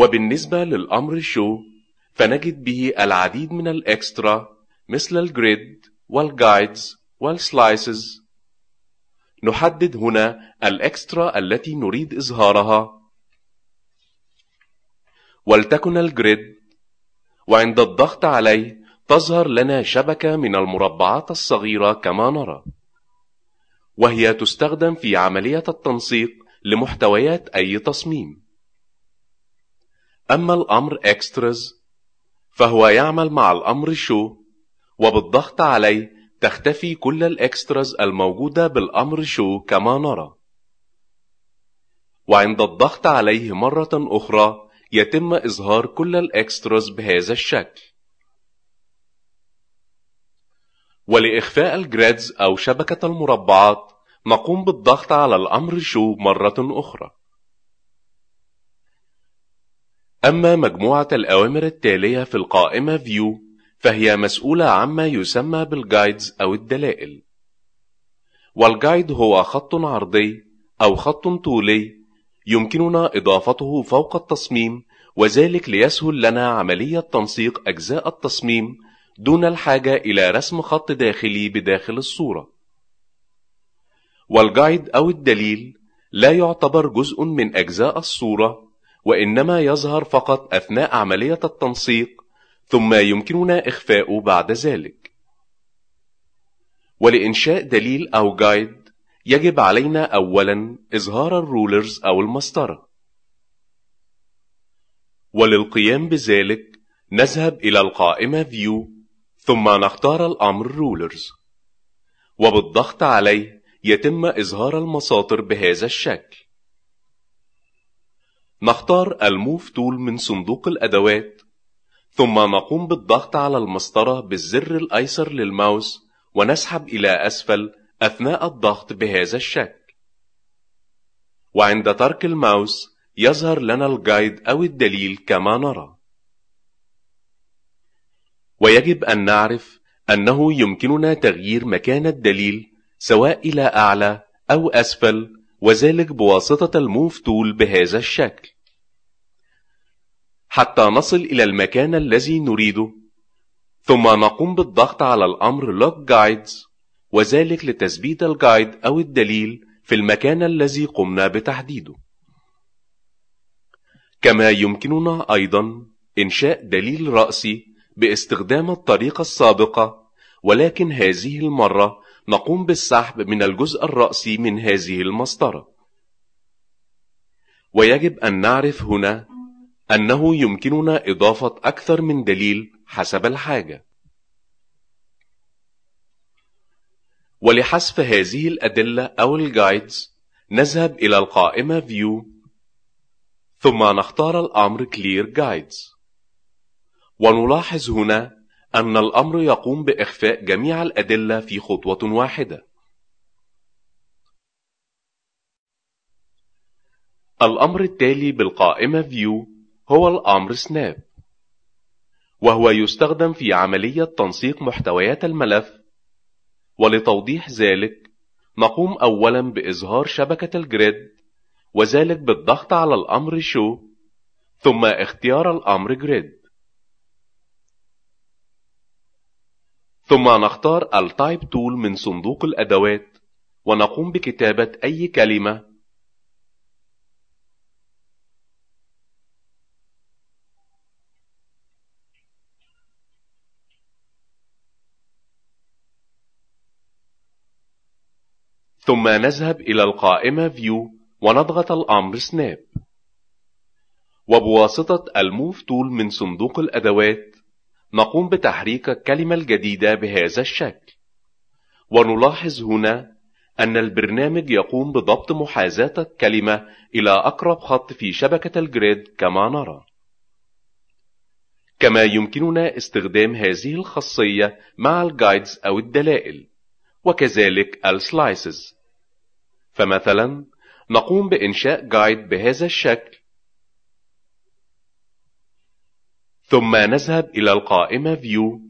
وبالنسبة للأمر شو فنجد به العديد من الإكسترا مثل الجريد والجايدز والسلايسز نحدد هنا الإكسترا التي نريد إظهارها ولتكن الجريد وعند الضغط عليه تظهر لنا شبكة من المربعات الصغيرة كما نرى وهي تستخدم في عملية التنسيق لمحتويات أي تصميم أما الأمر إكستراز فهو يعمل مع الأمر شو وبالضغط عليه تختفي كل الإكستراز الموجودة بالأمر شو كما نرى وعند الضغط عليه مرة أخرى يتم إظهار كل الإكستراز بهذا الشكل ولإخفاء الجريدز أو شبكة المربعات نقوم بالضغط على الأمر شو مرة أخرى أما مجموعة الأوامر التالية في القائمة View فهي مسؤولة عما يسمى بالجايدز أو الدلائل والجايد هو خط عرضي أو خط طولي يمكننا إضافته فوق التصميم وذلك ليسهل لنا عملية تنسيق أجزاء التصميم دون الحاجة إلى رسم خط داخلي بداخل الصورة والجايد أو الدليل لا يعتبر جزء من أجزاء الصورة وإنما يظهر فقط أثناء عملية التنسيق ثم يمكننا إخفاؤه بعد ذلك ولإنشاء دليل أو جايد يجب علينا أولا إظهار الرولرز أو المسطرة وللقيام بذلك نذهب إلى القائمة View ثم نختار الأمر Rulers وبالضغط عليه يتم إظهار المساطر بهذا الشكل نختار الموف تول من صندوق الأدوات ثم نقوم بالضغط على المسطرة بالزر الأيسر للماوس ونسحب إلى أسفل أثناء الضغط بهذا الشكل وعند ترك الماوس يظهر لنا الجايد أو الدليل كما نرى ويجب أن نعرف أنه يمكننا تغيير مكان الدليل سواء إلى أعلى أو أسفل وذلك بواسطة الموف تول بهذا الشكل حتى نصل إلى المكان الذي نريده ثم نقوم بالضغط على الأمر Log Guides وذلك لتثبيت الجايد أو الدليل في المكان الذي قمنا بتحديده كما يمكننا أيضا إنشاء دليل رأسي باستخدام الطريقة السابقة ولكن هذه المرة نقوم بالسحب من الجزء الرأسي من هذه المسطرة ويجب أن نعرف هنا أنه يمكننا إضافة أكثر من دليل حسب الحاجة ولحذف هذه الأدلة أو الجايدز نذهب إلى القائمة View ثم نختار الأمر Clear Guides ونلاحظ هنا أن الأمر يقوم بإخفاء جميع الأدلة في خطوة واحدة الأمر التالي بالقائمة View هو الأمر سناب وهو يستخدم في عملية تنسيق محتويات الملف ولتوضيح ذلك نقوم أولا بإظهار شبكة الجريد وذلك بالضغط على الأمر شو ثم اختيار الأمر جريد ثم نختار التايب تول من صندوق الأدوات ونقوم بكتابة أي كلمة ثم نذهب إلى القائمة View ونضغط الأمر Snap وبواسطة الموف تول من صندوق الأدوات نقوم بتحريك الكلمة الجديدة بهذا الشكل ونلاحظ هنا أن البرنامج يقوم بضبط محاذاة الكلمة إلى أقرب خط في شبكة الجريد كما نرى كما يمكننا استخدام هذه الخاصية مع الجايدز أو الدلائل وكذلك السلايسز فمثلا نقوم بإنشاء جايد بهذا الشكل ثم نذهب إلى القائمة View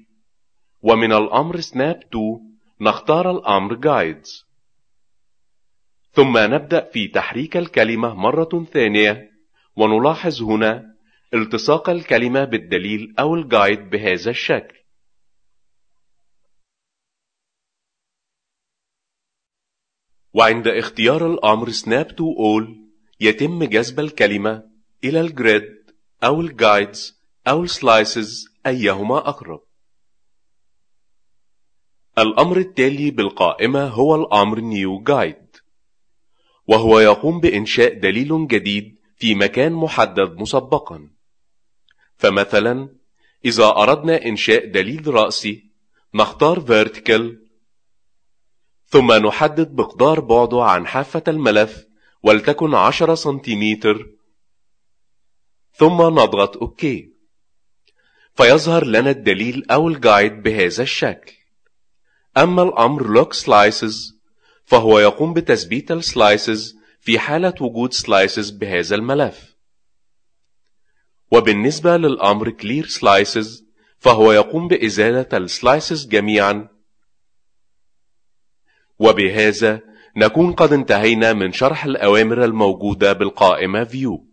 ومن الأمر Snap to نختار الأمر Guides ثم نبدأ في تحريك الكلمة مرة ثانية ونلاحظ هنا التصاق الكلمة بالدليل أو الجايد بهذا الشكل وعند اختيار الأمر سناب تو أول يتم جذب الكلمة إلى الجريد أو الجايدز أو السلايسز أيهما أقرب الأمر التالي بالقائمة هو الأمر نيو جايد وهو يقوم بإنشاء دليل جديد في مكان محدد مسبقا فمثلا إذا أردنا إنشاء دليل رأسي نختار vertical ثم نحدد مقدار بعده عن حافة الملف ولتكن 10 سنتيمتر ثم نضغط OK فيظهر لنا الدليل أو الجايد بهذا الشكل أما الأمر Lock Slices فهو يقوم بتثبيت السلايسز في حالة وجود سلايسز بهذا الملف وبالنسبة للأمر clear slices فهو يقوم بإزالة السلايسز جميعا وبهذا نكون قد انتهينا من شرح الأوامر الموجودة بالقائمة View